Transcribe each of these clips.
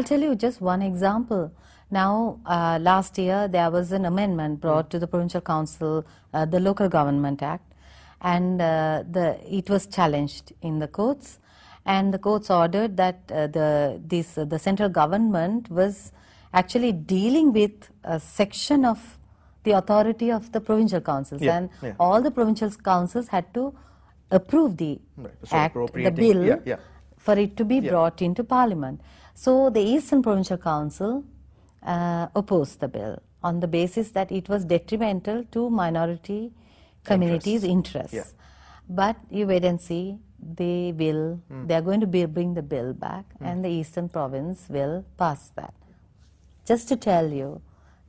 I'll tell you just one example. Now, uh, last year there was an amendment brought to the Provincial Council, uh, the Local Government Act, and uh, the, it was challenged in the courts. And the courts ordered that uh, the, this, uh, the central government was actually dealing with a section of the authority of the provincial councils. Yeah, and yeah. all the provincial councils had to approve the right, so act, the bill, yeah, for it to be brought into parliament. So the Eastern Provincial Council uh, opposed the bill on the basis that it was detrimental to minority communities' interests. Yeah. But you wait and see, they will, mm. they are going to bring the bill back mm. and the Eastern Province will pass that. Just to tell you,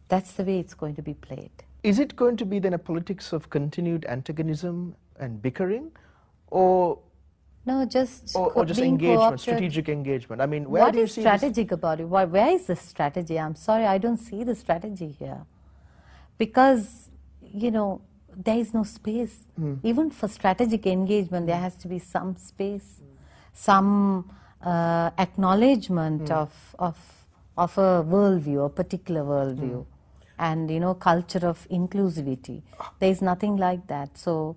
that's the way it's going to be played. Is it going to be then a politics of continued antagonism and bickering or no, just or, or just engagement, strategic engagement. I mean, where what do you is see strategic this? about it? Why, where is the strategy? I'm sorry, I don't see the strategy here, because you know there is no space mm. even for strategic engagement. There has to be some space, mm. some uh, acknowledgement mm. of of of a worldview, a particular worldview, hmm. and you know culture of inclusivity. Ah. There is nothing like that. So.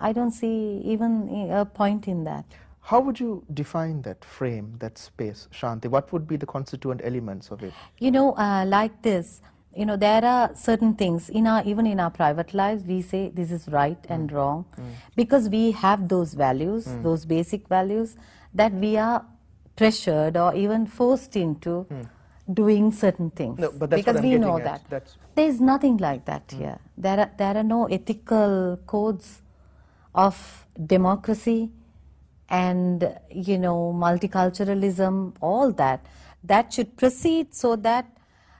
I don't see even a point in that. How would you define that frame, that space, Shanti? What would be the constituent elements of it? You know, uh, like this, you know, there are certain things in our, even in our private lives, we say this is right mm. and wrong mm. because we have those values, mm. those basic values that we are pressured or even forced into mm. doing certain things no, because we know at. that. That's... There is nothing like that mm. here. There are, there are no ethical codes of democracy and you know multiculturalism all that that should proceed so that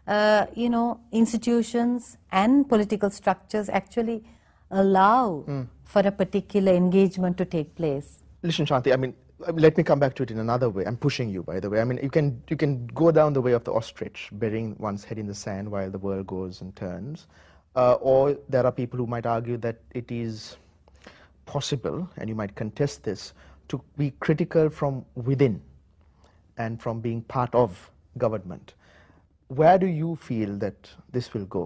uh, you know institutions and political structures actually allow mm. for a particular engagement to take place listen shanti i mean let me come back to it in another way. I'm pushing you, by the way. I mean, you can you can go down the way of the ostrich, burying one's head in the sand while the world goes and turns, uh, or there are people who might argue that it is possible, and you might contest this, to be critical from within and from being part of government. Where do you feel that this will go?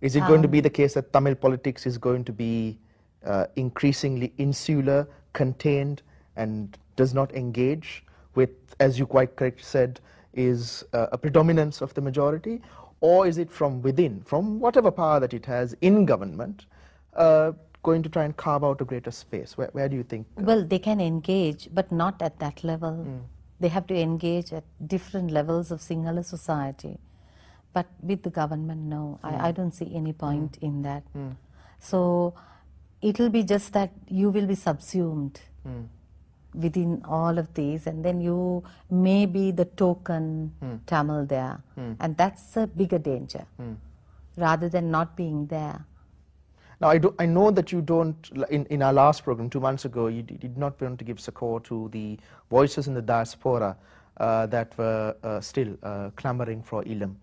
Is it um, going to be um, the case that Tamil politics is going to be uh, increasingly insular, contained, and does not engage with, as you quite correctly said, is uh, a predominance of the majority? Or is it from within, from whatever power that it has in government, uh, going to try and carve out a greater space? Where, where do you think? Uh, well, they can engage, but not at that level. Mm. They have to engage at different levels of Sinhala society. But with the government, no, mm. I, hmm. I, don't see any hmm. point mm. in that. Hmm. So it'll be just that you will be subsumed within all of these, and then you may be the token Tamil there. And that's a bigger danger rather than not being there. Now, I, do, I know that you don't, in, in our last program, two months ago, you did not want to give succor to the voices in the diaspora uh, that were uh, still uh, clamoring for Elam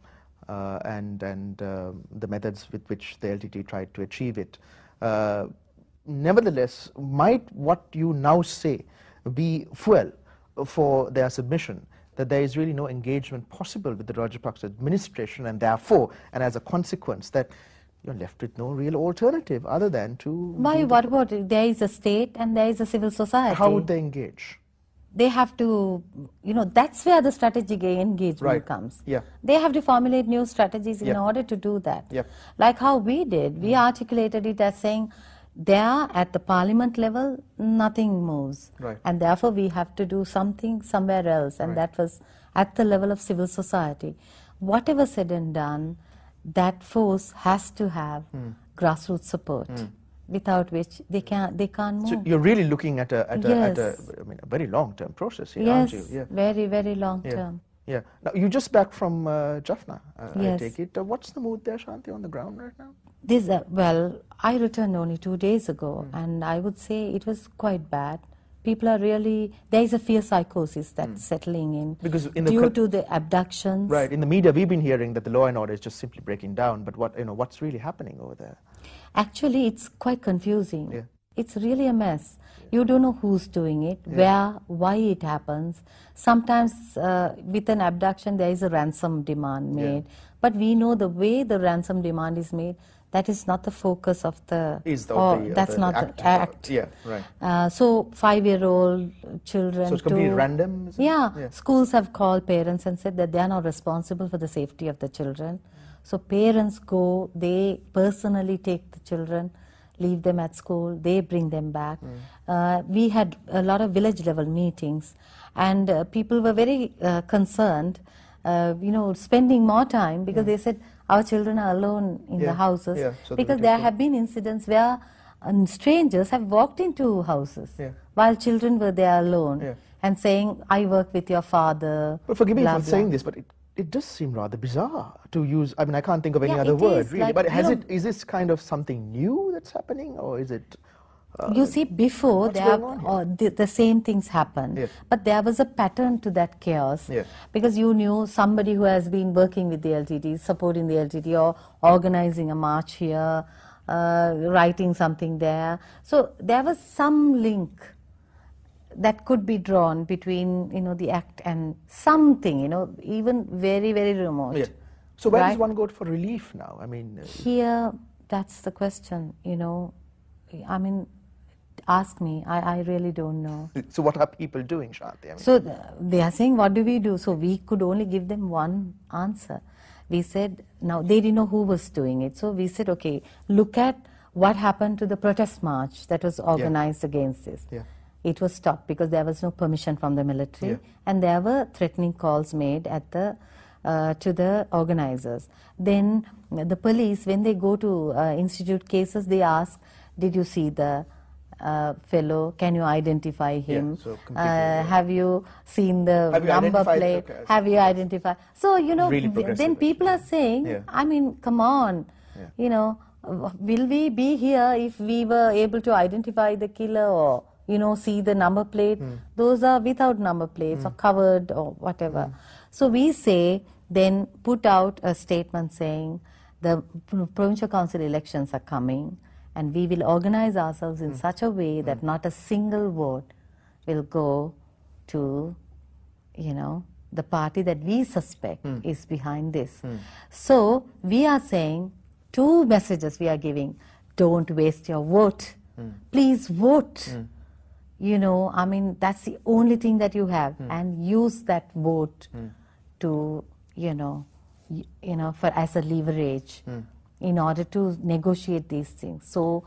uh, and, and um, the methods with which the LTT tried to achieve it. Uh, nevertheless, might what you now say be fuel for their submission? that there is really no engagement possible with the Rajapaksa administration, and therefore, and as a consequence, that you're left with no real alternative other than to. Why? What about it? There is a state and there is a civil society. How would they engage? They have to, you know, that's where the strategic engagement right. comes. Yeah. They have to formulate new strategies yeah. in order to do that. Yeah. Like how we did, we mm. articulated it as saying, there at the parliament level, nothing moves. Right. And therefore, we have to do something somewhere else. And right. that was at the level of civil society. Whatever said and done, that force has to have mm. grassroots support. Mm. Without which they can they can't move. So you're really looking at a at, yes. a, at a, I mean, a very long term process here, yes, aren't you? Yeah. Very very long term. Yeah. Now you just back from uh, Jaffna, uh, yes. I take it. Uh, what's the mood there, Shanti, on the ground right now? This uh, well, I returned only two days ago, mm. and I would say it was quite bad people are really there is a fear psychosis that's mm. settling in because in due to the abductions right in the media we've been hearing that the law and order is just simply breaking down but what you know what's really happening over there actually it's quite confusing yeah. it's really a mess you don't know who's doing it yeah. where why it happens sometimes uh, with an abduction there is a ransom demand made yeah. but we know the way the ransom demand is made that is not the focus of the. Is the, or, the uh, that's the not act, the act. Uh, yeah, right. Uh, so five-year-old children. So it's completely to, random. Yeah, yeah, schools have called parents and said that they are not responsible for the safety of the children. So parents go, they personally take the children, leave them at school, they bring them back. Mm. Uh, we had a lot of village level meetings, and uh, people were very uh, concerned, uh, you know, spending more time because mm. they said our children are alone in yeah. the houses yeah, so because there have been incidents where um, strangers have walked into houses yeah. while children were there alone and saying, I work with your father. But forgive me blah, for blah. saying this, but it, it does seem rather bizarre to use. I mean, I can't think of any other word, really. Like, but has it, is this kind of something new that's happening, or is it you uh, see, before there, uh, the, the, same things happened, yes. but there was a pattern to that chaos yes. because you knew somebody who has been working with the LTD, supporting the LTD, or organizing a march here, uh, writing something there. So there was some link that could be drawn between you know the act and something you know even very very remote. Yeah. So where right? does one go for relief now? I mean, uh, here that's the question. You know, I mean ask me. I, I really don't know. So what are people doing, Shanti? I mean, so they are saying, what do we do? So we could only give them one answer. We said, now they didn't know who was doing it. So we said, okay, look at what happened to the protest march that was organized yeah. against this. Yeah. It was stopped because there was no permission from the military, yeah. and there were threatening calls made at the uh, to the organizers. Then the police, when they go to uh, institute cases, they ask, "Did you see the uh, fellow? Can you identify him? Yeah, so uh, have you seen the have number plate? have you identified? So you know, really then people are saying, yeah. I mean, come on, yeah. you know, will we be here if we were able to identify the killer or you know see the number plate? Hmm. Those are without number plates hmm. or covered or whatever. Hmm. So we say then put out a statement saying the provincial council elections are coming and we will organize ourselves in mm. such a way that mm. not a single vote will go to, you know, the party that we suspect mm. is behind this. Hmm. So we are saying two messages we are giving. Don't waste your vote. Hmm. Please vote. Hmm. You know, I mean, that's the only thing that you have. And use that vote to, you know, you, you know, for as a leverage in order to negotiate these things. So,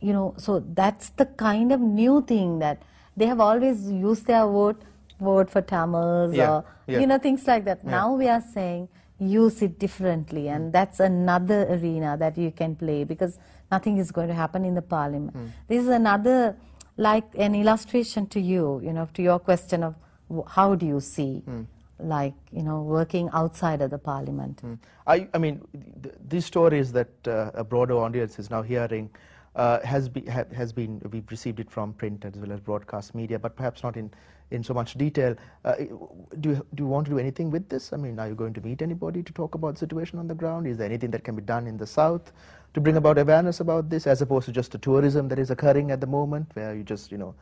you know, so that's the kind of new thing that they have always used their word word for Tamils yeah, or yeah. you know things like that. Yeah. Now we are saying use it differently, and mm. that's another arena that you can play because nothing is going to happen in the parliament. Mm. This is another like an illustration to you, you know, to your question of how do you see. Mm like you know working outside of the parliament. Mm. I, I mean, th these stories that uh, a broader audience is now hearing uh, has, be, ha has been we've received it from print as well as broadcast media, but perhaps not in in so much detail. Uh, do you, do you want to do anything with this? I mean, are you going to meet anybody to talk about the situation on the ground? Is there anything that can be done in the south to bring about awareness about this, as opposed to just the tourism that is occurring at the moment, where you just you know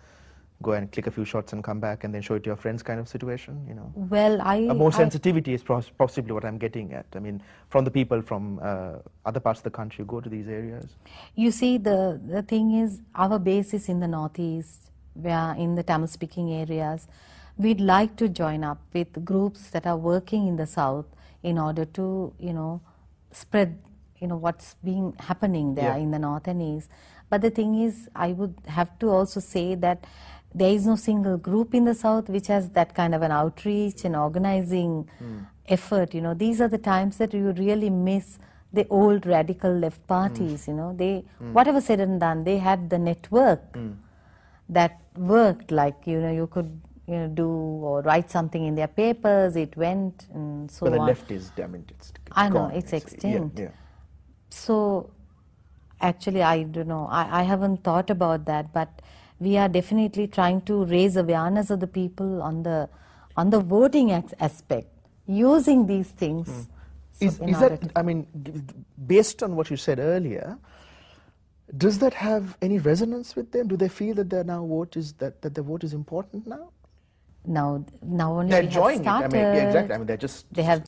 go and click a few shots and come back and then show it to your friends kind of situation you know well i more sensitivity I, is possibly what i'm getting at i mean from the people from uh, other parts of the country go to these areas you see the the thing is our base is in the northeast where in the tamil speaking areas we'd like to join up with groups that are working in the south in order to you know spread you know what's being happening there yeah. in the north and east but the thing is i would have to also say that there is no single group in the South which has that kind of an outreach and organizing mm. effort. You know, these are the times that you really miss the old radical left parties. Mm. You know, they hmm. whatever said and done, they had the network hmm. that worked. Like you know, you could you know, do or write something in their papers. It went and so but the on. left is, I mean, I know it's, it's extinct. Yeah, yeah. So, actually, I don't know. I, I haven't thought about that, but we are definitely trying to raise awareness of the people on the on the voting aspect, using these things. Mm. So is, is that, I mean, based on what you said earlier, does that have any resonance with them? Do they feel that their now vote is that, that their vote is important now? Now, now only they're enjoying it. I mean, yeah, exactly. I mean, they're just they have.